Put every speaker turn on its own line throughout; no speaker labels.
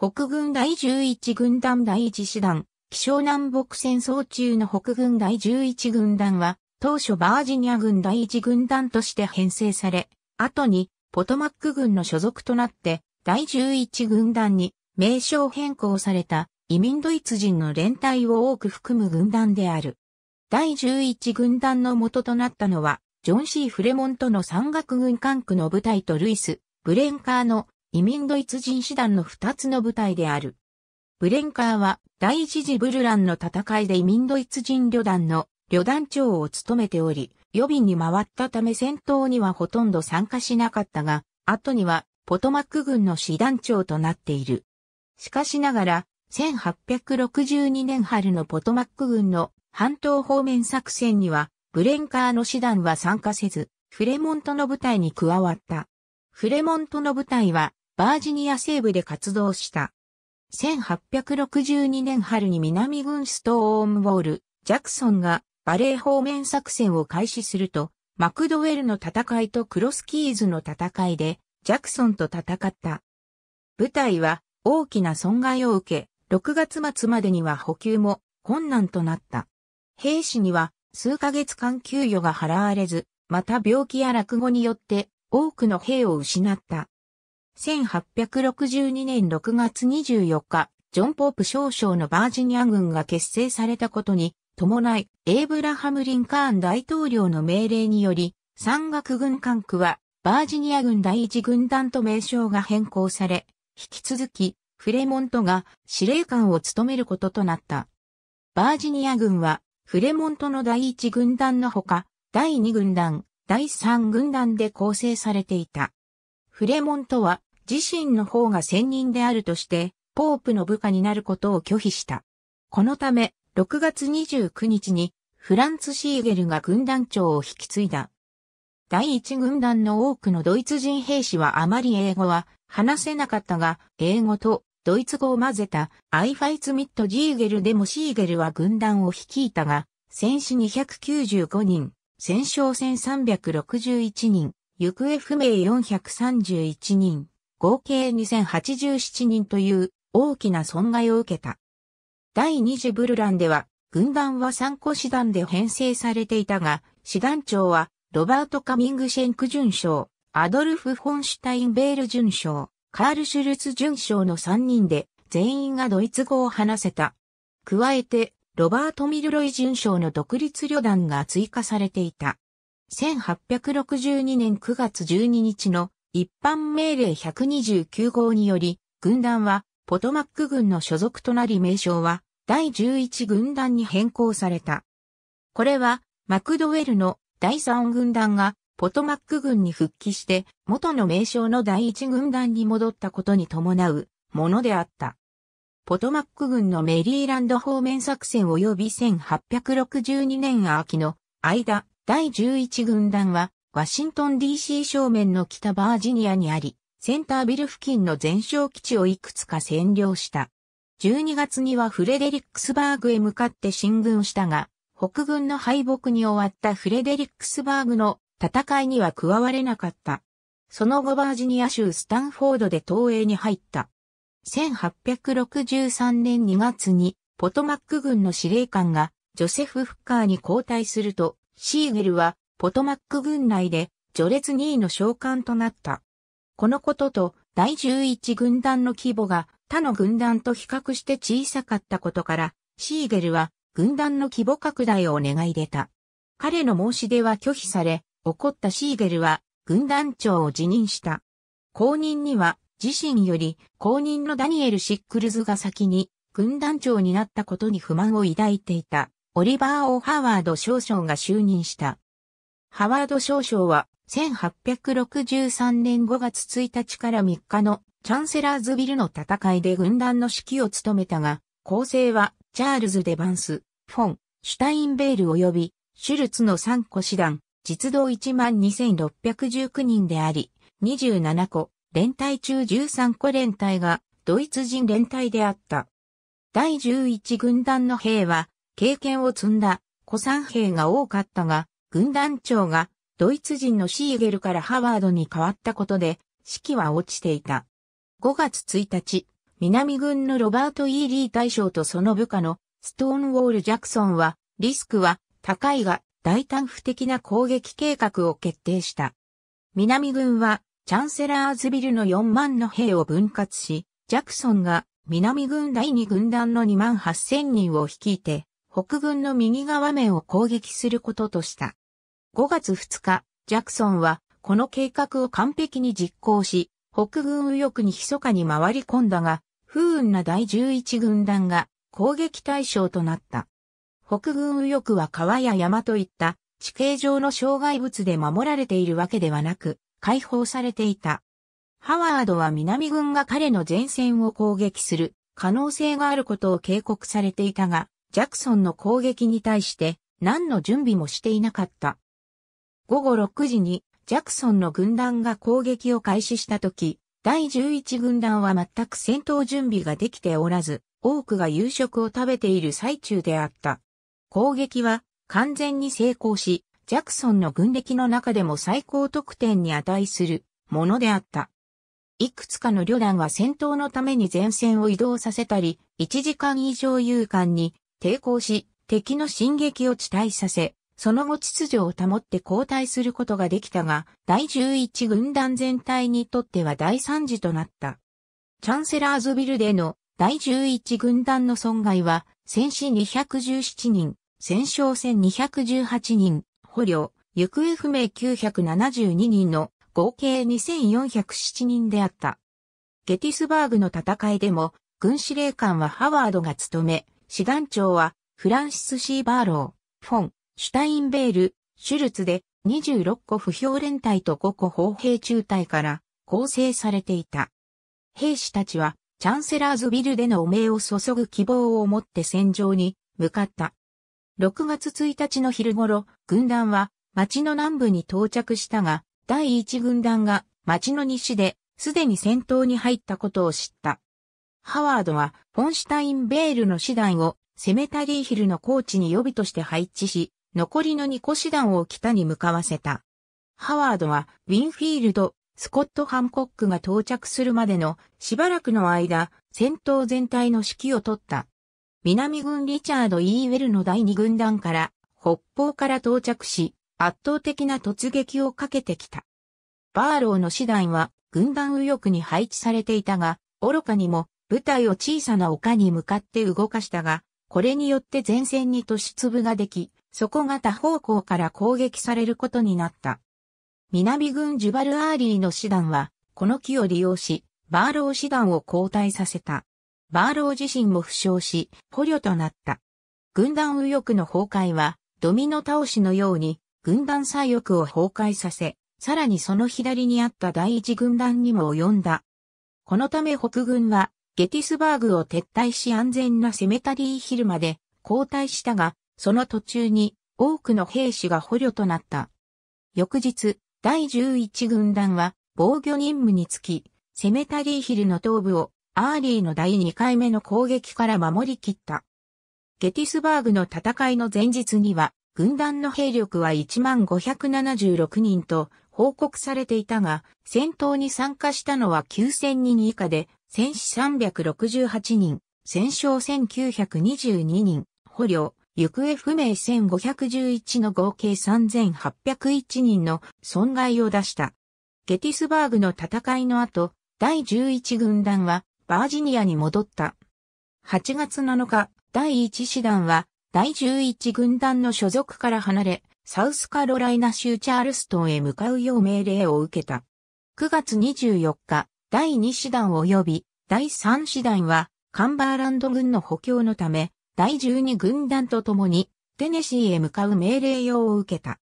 北軍第11軍団第1師団、気象南北戦争中の北軍第11軍団は、当初バージニア軍第1軍団として編成され、後にポトマック軍の所属となって、第11軍団に名称変更された移民ドイツ人の連帯を多く含む軍団である。第11軍団の元となったのは、ジョン・シー・フレモンとの山岳軍管区の部隊とルイス・ブレンカーの移民ドイツ人師団の二つの部隊である。ブレンカーは第一次ブルランの戦いで移民ドイツ人旅団の旅団長を務めており、予備に回ったため戦闘にはほとんど参加しなかったが、後にはポトマック軍の師団長となっている。しかしながら、1862年春のポトマック軍の半島方面作戦には、ブレンカーの師団は参加せず、フレモントの部隊に加わった。フレモントの部隊は、バージニア西部で活動した。1862年春に南軍ストームウォール、ジャクソンがバレー方面作戦を開始すると、マクドウェルの戦いとクロスキーズの戦いで、ジャクソンと戦った。部隊は大きな損害を受け、6月末までには補給も困難となった。兵士には数ヶ月間給与が払われず、また病気や落語によって多くの兵を失った。1862年6月24日、ジョン・ポープ少将のバージニア軍が結成されたことに伴い、エイブラハム・リンカーン大統領の命令により、山岳軍管区はバージニア軍第一軍団と名称が変更され、引き続きフレモントが司令官を務めることとなった。バージニア軍はフレモントの第一軍団のほか、第二軍団、第三軍団で構成されていた。フレモントは自身の方が専任であるとして、ポープの部下になることを拒否した。このため、6月29日に、フランツ・シーゲルが軍団長を引き継いだ。第一軍団の多くのドイツ人兵士はあまり英語は話せなかったが、英語とドイツ語を混ぜたアイファイツミット・ジーゲルでもシーゲルは軍団を率いたが、戦死295人、戦勝戦361人、行方不明431人。合計2087人という大きな損害を受けた。第2次ブルランでは、軍団は3個師団で編成されていたが、師団長は、ロバート・カミング・シェンク巡将、アドルフ・フォンシュタインベール巡将、カール・シュルツ巡将の3人で、全員がドイツ語を話せた。加えて、ロバート・ミルロイ巡将の独立旅団が追加されていた。1862年9月12日の一般命令129号により、軍団はポトマック軍の所属となり名称は第11軍団に変更された。これはマクドウェルの第3軍団がポトマック軍に復帰して元の名称の第1軍団に戻ったことに伴うものであった。ポトマック軍のメリーランド方面作戦及び1862年秋の間、第11軍団はワシントン DC 正面の北バージニアにあり、センタービル付近の全焼基地をいくつか占領した。12月にはフレデリックスバーグへ向かって進軍したが、北軍の敗北に終わったフレデリックスバーグの戦いには加われなかった。その後バージニア州スタンフォードで東映に入った。1863年2月にポトマック軍の司令官がジョセフ・フッカーに交代すると、シーゲルはポトマック軍内で序列2位の召喚となった。このことと第11軍団の規模が他の軍団と比較して小さかったことから、シーゲルは軍団の規模拡大を願い出た。彼の申し出は拒否され、怒ったシーゲルは軍団長を辞任した。後任には自身より後任のダニエル・シックルズが先に軍団長になったことに不満を抱いていたオリバー・オ・ハワード少将が就任した。ハワード少将は、1863年5月1日から3日のチャンセラーズビルの戦いで軍団の指揮を務めたが、構成はチャールズ・デバンス、フォン、シュタインベール及びシュルツの3個師団、実動12,619人であり、27個、連隊中13個連隊がドイツ人連隊であった。第11軍団の兵は経験を積んだ古参兵が多かったが、軍団長がドイツ人のシーゲルからハワードに変わったことで、士気は落ちていた。5月1日、南軍のロバート・イーリー大将とその部下のストーンウォール・ジャクソンは、リスクは高いが大胆不敵な攻撃計画を決定した。南軍はチャンセラーズビルの4万の兵を分割し、ジャクソンが南軍第2軍団の2万8千人を率いて、北軍の右側面を攻撃することとした。5月2日、ジャクソンはこの計画を完璧に実行し、北軍右翼に密かに回り込んだが、不運な第11軍団が攻撃対象となった。北軍右翼は川や山といった地形上の障害物で守られているわけではなく、解放されていた。ハワードは南軍が彼の前線を攻撃する可能性があることを警告されていたが、ジャクソンの攻撃に対して何の準備もしていなかった。午後6時にジャクソンの軍団が攻撃を開始した時、第11軍団は全く戦闘準備ができておらず、多くが夕食を食べている最中であった。攻撃は完全に成功し、ジャクソンの軍歴の中でも最高得点に値するものであった。いくつかの旅団は戦闘のために前線を移動させたり、1時間以上勇敢に抵抗し、敵の進撃を地帯させ、その後秩序を保って交代することができたが、第11軍団全体にとっては大惨事となった。チャンセラーズビルでの第11軍団の損害は、戦死217人、戦勝戦218人、捕虜、行方不明972人の合計2407人であった。ゲティスバーグの戦いでも、軍司令官はハワードが務め、師団長はフランシス・シー・バーロー、フォン、シュタインベール、シュルツで26個不評連隊と5個砲兵中隊から構成されていた。兵士たちはチャンセラーズビルでの汚名を注ぐ希望を持って戦場に向かった。6月1日の昼頃、軍団は町の南部に到着したが、第1軍団が町の西ですでに戦闘に入ったことを知った。ハワードはフォンシュタインベールの師団をセメタリーヒルの高地に予備として配置し、残りの2個師団を北に向かわせた。ハワードは、ウィンフィールド、スコット・ハンコックが到着するまでのしばらくの間、戦闘全体の指揮を取った。南軍リチャード・イーウェルの第2軍団から北方から到着し、圧倒的な突撃をかけてきた。バーローの師団は軍団右翼に配置されていたが、愚かにも部隊を小さな丘に向かって動かしたが、これによって前線に突出部ができ、そこが他方向から攻撃されることになった。南軍ジュバルアーリーの師団は、この機を利用し、バーロー師団を交代させた。バーロー自身も負傷し、捕虜となった。軍団右翼の崩壊は、ドミノ倒しのように、軍団左翼を崩壊させ、さらにその左にあった第一軍団にも及んだ。このため北軍は、ゲティスバーグを撤退し安全なセメタリーヒルまで交代したが、その途中に多くの兵士が捕虜となった。翌日、第11軍団は防御任務につき、セメタリーヒルの東部をアーリーの第2回目の攻撃から守り切った。ゲティスバーグの戦いの前日には、軍団の兵力は1576人と報告されていたが、戦闘に参加したのは9000人以下で、戦死368人、戦勝1922人、捕虜行方不明1511の合計3801人の損害を出した。ゲティスバーグの戦いの後、第11軍団はバージニアに戻った。8月7日、第1師団は第11軍団の所属から離れ、サウスカロライナ州チャールストンへ向かうよう命令を受けた。9月24日、第2師団及び第3師団はカンバーランド軍の補強のため、第12軍団と共にテネシーへ向かう命令用を受けた。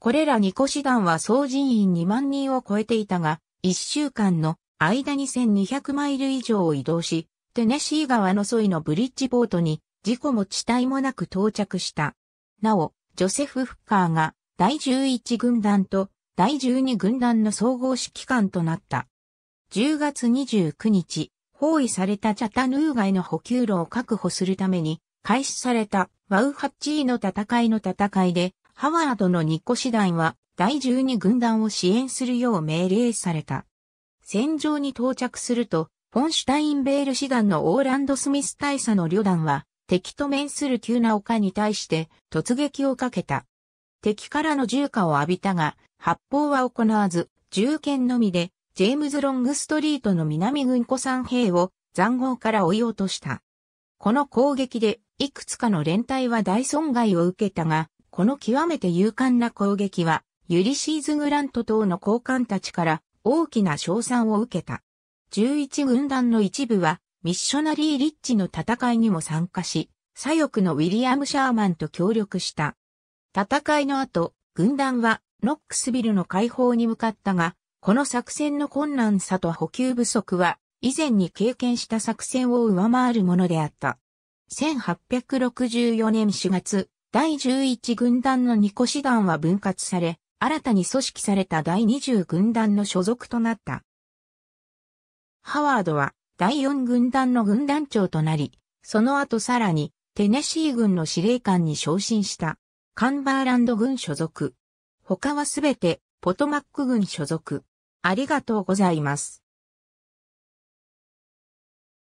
これら2個師団は総人員2万人を超えていたが、1週間の間に1200マイル以上を移動し、テネシー川の沿いのブリッジボートに事故も地帯もなく到着した。なお、ジョセフ・フッカーが第11軍団と第12軍団の総合指揮官となった。10月29日、包囲されたチャタヌーガへの補給路を確保するために、開始されたワウハッチーの戦いの戦いで、ハワードの日個師団は第12軍団を支援するよう命令された。戦場に到着すると、フォンシュタインベール師団のオーランド・スミス大佐の旅団は、敵と面する急な丘に対して突撃をかけた。敵からの銃火を浴びたが、発砲は行わず、銃剣のみでジェームズ・ロングストリートの南軍古参兵を残壕から追い落とした。この攻撃で、いくつかの連隊は大損害を受けたが、この極めて勇敢な攻撃は、ユリシーズ・グラント等の高官たちから大きな賞賛を受けた。11軍団の一部は、ミッショナリー・リッチの戦いにも参加し、左翼のウィリアム・シャーマンと協力した。戦いの後、軍団はノックスビルの解放に向かったが、この作戦の困難さと補給不足は、以前に経験した作戦を上回るものであった。1864年4月、第11軍団の2個師団は分割され、新たに組織された第20軍団の所属となった。ハワードは第4軍団の軍団長となり、その後さらにテネシー軍の司令官に昇進した。カンバーランド軍所属。他はすべてポトマック軍所属。ありがとうございます。